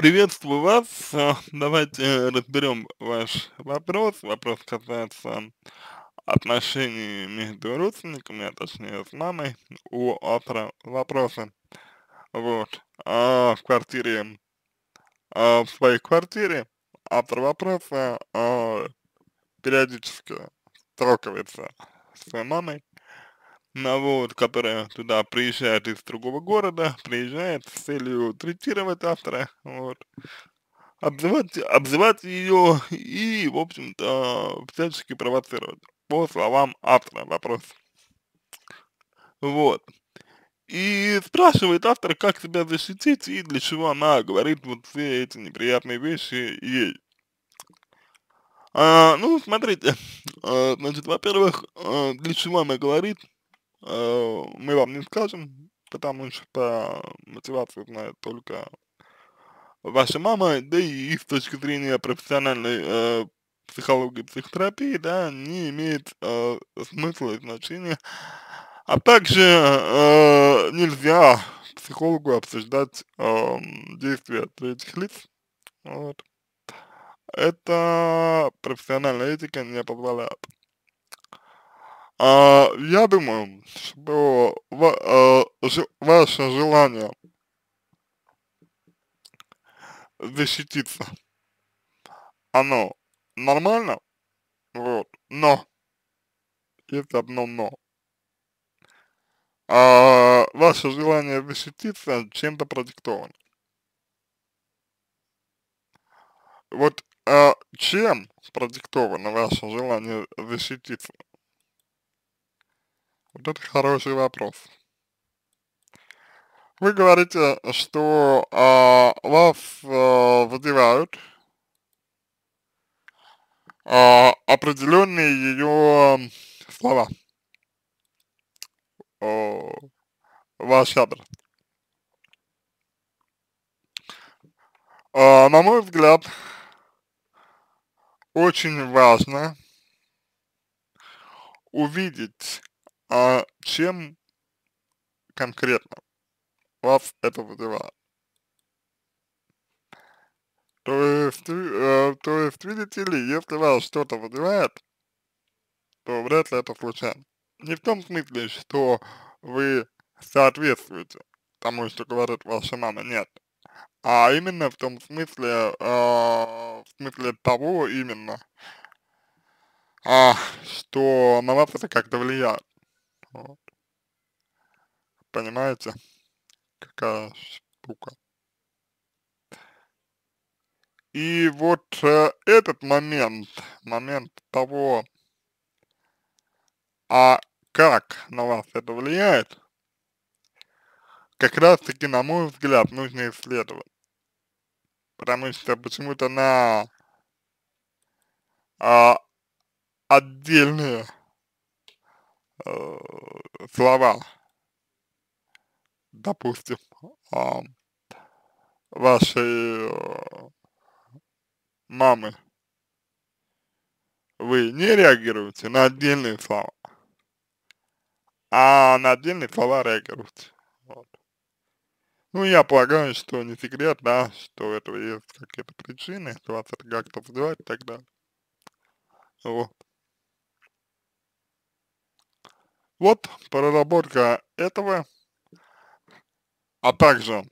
Приветствую вас. Э, давайте э, разберем ваш вопрос. Вопрос касается отношений между родственниками, а точнее с мамой у автора вопроса. Вот. А в квартире, а в своей квартире автор вопроса а, периодически сталкивается с своей мамой на вот, которая туда приезжает из другого города, приезжает с целью третировать автора, вот, обзывать, обзывать ее и, в общем-то, всячески провоцировать, по словам автора, вопрос. Вот. И спрашивает автор, как себя защитить и для чего она говорит вот все эти неприятные вещи ей. А, ну, смотрите, а, значит, во-первых, а, для чего она говорит, э, мы вам не скажем, потому что мотивацию знает только ваша мама, да и с точки зрения профессиональной э, психологии, психотерапии, да, не имеет э, смысла и значения. А также э, нельзя психологу обсуждать э, действия третьих лиц. Вот. Это профессиональная этика не позволяет. А, я думаю, что ва, а, ж, ваше желание защититься, оно нормально, вот, но, есть одно но, а, ваше желание защититься чем-то продиктовано. Вот а, чем продиктовано ваше желание защититься? Вот это хороший вопрос. Вы говорите, что э, вас э, вызывают э, а, определенные ее слова. О, ваш адрес. Э, на мой взгляд, очень важно увидеть а чем конкретно вас это вызывает? То есть, э, то есть, видите ли, если вас что-то вызывает, то вряд ли это случайно. Не в том смысле, что вы соответствуете тому, что говорит ваша мама, нет. А именно в том смысле, э, в смысле того именно, а, что на вас это как-то влияет. Вот. Понимаете, какая штука? И вот э, этот момент, момент того, а как на вас это влияет, как раз таки, на мой взгляд, нужно исследовать. Потому что почему-то на а, отдельные э, слова, допустим, э, вашей э, мамы, вы не реагируете на отдельные слова, а на отдельные слова реагируете. Вот. Ну, я полагаю, что не секрет, да, что у этого есть какие-то причины, что вас это как-то вызывает и так далее. Вот. Вот проработка этого, а также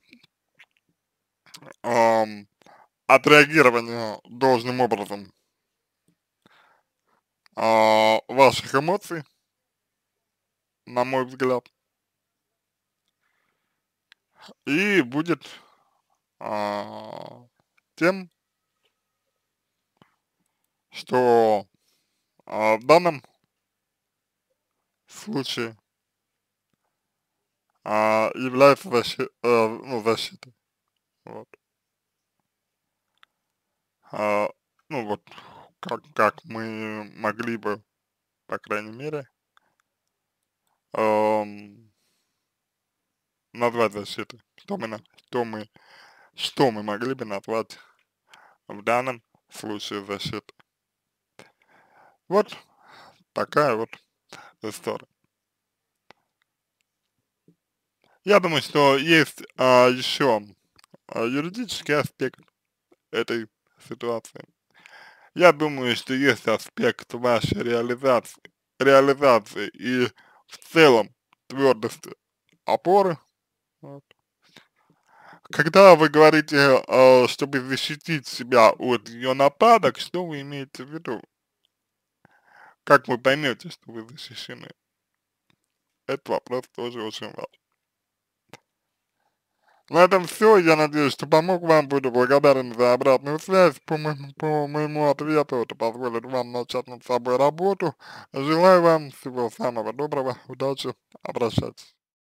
эм, отреагирование должным образом э, ваших эмоций, на мой взгляд, и будет а, тем, что а, в данном случае а, является защи, а, э, ну, защитой. Вот. А, ну вот, как, как мы могли бы, по крайней мере, эм, назвать защитой, что мы, что мы, что мы могли бы назвать в данном случае защитой. Вот такая вот стороны. Я думаю, что есть а, еще а, юридический аспект этой ситуации. Я думаю, что есть аспект вашей реализации, реализации и в целом твердости опоры. Вот. Когда вы говорите, э, чтобы защитить себя от ее нападок, что вы имеете в виду? Как вы поймете, что вы защищены? Этот вопрос тоже очень важен. На этом все. Я надеюсь, что помог вам. Буду благодарен за обратную связь. По, моему, по моему ответу это позволит вам начать над собой работу. Желаю вам всего самого доброго. Удачи. Обращайтесь.